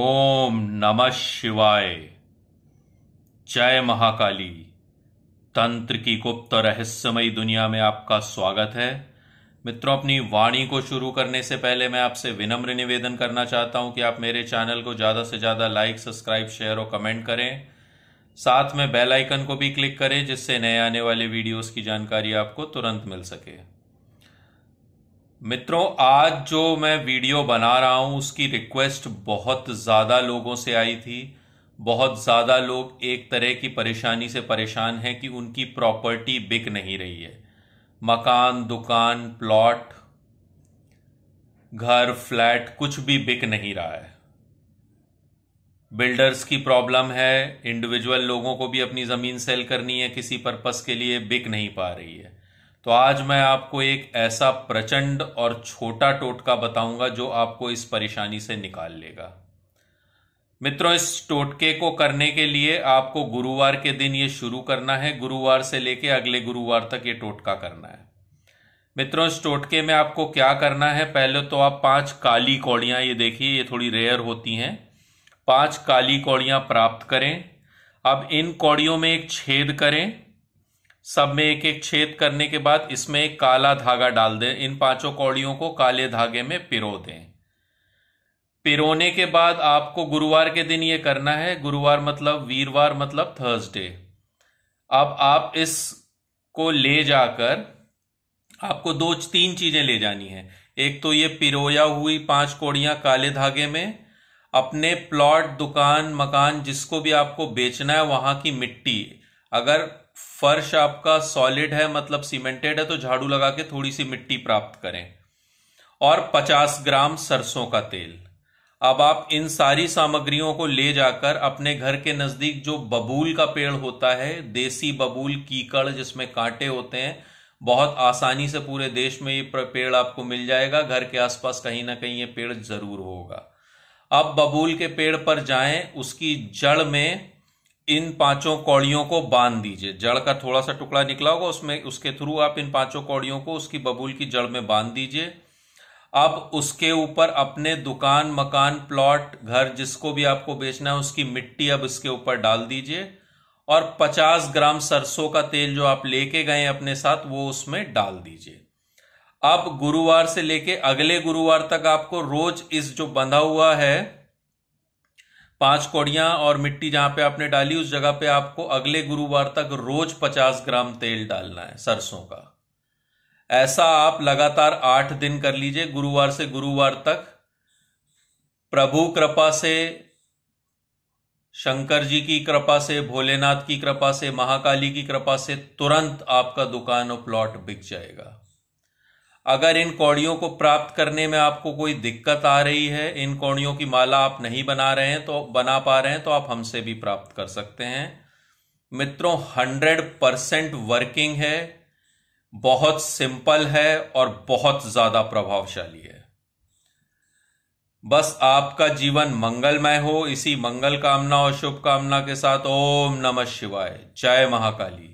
ओम नमः शिवाय जय महाकाली तंत्र की गुप्त रहस्यमयी दुनिया में आपका स्वागत है मित्रों अपनी वाणी को शुरू करने से पहले मैं आपसे विनम्र निवेदन करना चाहता हूं कि आप मेरे चैनल को ज़्यादा से ज़्यादा लाइक सब्सक्राइब शेयर और कमेंट करें साथ में बेल आइकन को भी क्लिक करें जिससे नए आने वाले वीडियोस की जानकारी आपको तुरंत मिल सके मित्रों आज जो मैं वीडियो बना रहा हूं उसकी रिक्वेस्ट बहुत ज़्यादा लोगों से आई थी बहुत ज़्यादा लोग एक तरह की परेशानी से परेशान हैं कि उनकी प्रॉपर्टी बिक नहीं रही है मकान दुकान प्लॉट घर फ्लैट कुछ भी बिक नहीं रहा है बिल्डर्स की प्रॉब्लम है इंडिविजुअल लोगों को भी अपनी ज़मीन सेल करनी है किसी पर्पस के लिए बिक नहीं पा रही है तो आज मैं आपको एक ऐसा प्रचंड और छोटा टोटका बताऊंगा जो आपको इस परेशानी से निकाल लेगा मित्रों इस टोटके को करने के लिए आपको गुरुवार के दिन ये शुरू करना है गुरुवार से लेके अगले गुरुवार तक ये टोटका करना है मित्रों इस टोटके में आपको क्या करना है पहले तो आप पांच काली कौड़ियां ये देखिए ये थोड़ी रेयर होती हैं पांच काली कौड़ियां प्राप्त करें अब इन कौड़ियों में एक छेद करें सब में एक एक छेद करने के बाद इसमें एक काला धागा डाल दें इन पांचों कौड़ियों को काले धागे में पिरो दें पिरोने के बाद आपको गुरुवार के दिन ये करना है गुरुवार मतलब वीरवार मतलब थर्सडे अब आप इस को ले जाकर आपको दो तीन चीजें ले जानी है एक तो ये पिरोया हुई पांच कौड़ियां काले धागे में अपने प्लॉट दुकान मकान जिसको भी आपको बेचना है वहां की मिट्टी अगर फर्श आपका सॉलिड है मतलब सीमेंटेड है तो झाड़ू लगा के थोड़ी सी मिट्टी प्राप्त करें और 50 ग्राम सरसों का तेल अब आप इन सारी सामग्रियों को ले जाकर अपने घर के नज़दीक जो बबूल का पेड़ होता है देसी बबूल कीकड़ जिसमें कांटे होते हैं बहुत आसानी से पूरे देश में ये पेड़ आपको मिल जाएगा घर के आसपास कहीं ना कहीं ये पेड़ ज़रूर होगा अब बबूल के पेड़ पर जाएं उसकी जड़ में इन पांचों कौड़ियों को बांध दीजिए जड़ का थोड़ा सा टुकड़ा निकला होगा उसमें उसके थ्रू आप इन पांचों कौड़ियों को उसकी बबूल की जड़ में बांध दीजिए अब उसके ऊपर अपने दुकान मकान प्लॉट घर जिसको भी आपको बेचना है उसकी मिट्टी अब इसके ऊपर डाल दीजिए और 50 ग्राम सरसों का तेल जो आप लेके गए अपने साथ वो उसमें डाल दीजिए अब गुरुवार से लेके अगले गुरुवार तक आपको रोज इस जो बंधा हुआ है पांच कौड़ियां और मिट्टी जहां पे आपने डाली उस जगह पे आपको अगले गुरुवार तक रोज पचास ग्राम तेल डालना है सरसों का ऐसा आप लगातार आठ दिन कर लीजिए गुरुवार से गुरुवार तक प्रभु कृपा से शंकर जी की कृपा से भोलेनाथ की कृपा से महाकाली की कृपा से तुरंत आपका दुकान और प्लॉट बिक जाएगा अगर इन कौड़ियों को प्राप्त करने में आपको कोई दिक्कत आ रही है इन कौड़ियों की माला आप नहीं बना रहे हैं तो बना पा रहे हैं तो आप हमसे भी प्राप्त कर सकते हैं मित्रों हंड्रेड परसेंट वर्किंग है बहुत सिंपल है और बहुत ज़्यादा प्रभावशाली है बस आपका जीवन मंगलमय हो इसी मंगल कामना और शुभकामना के साथ ओम नमः शिवाय जय महाकाली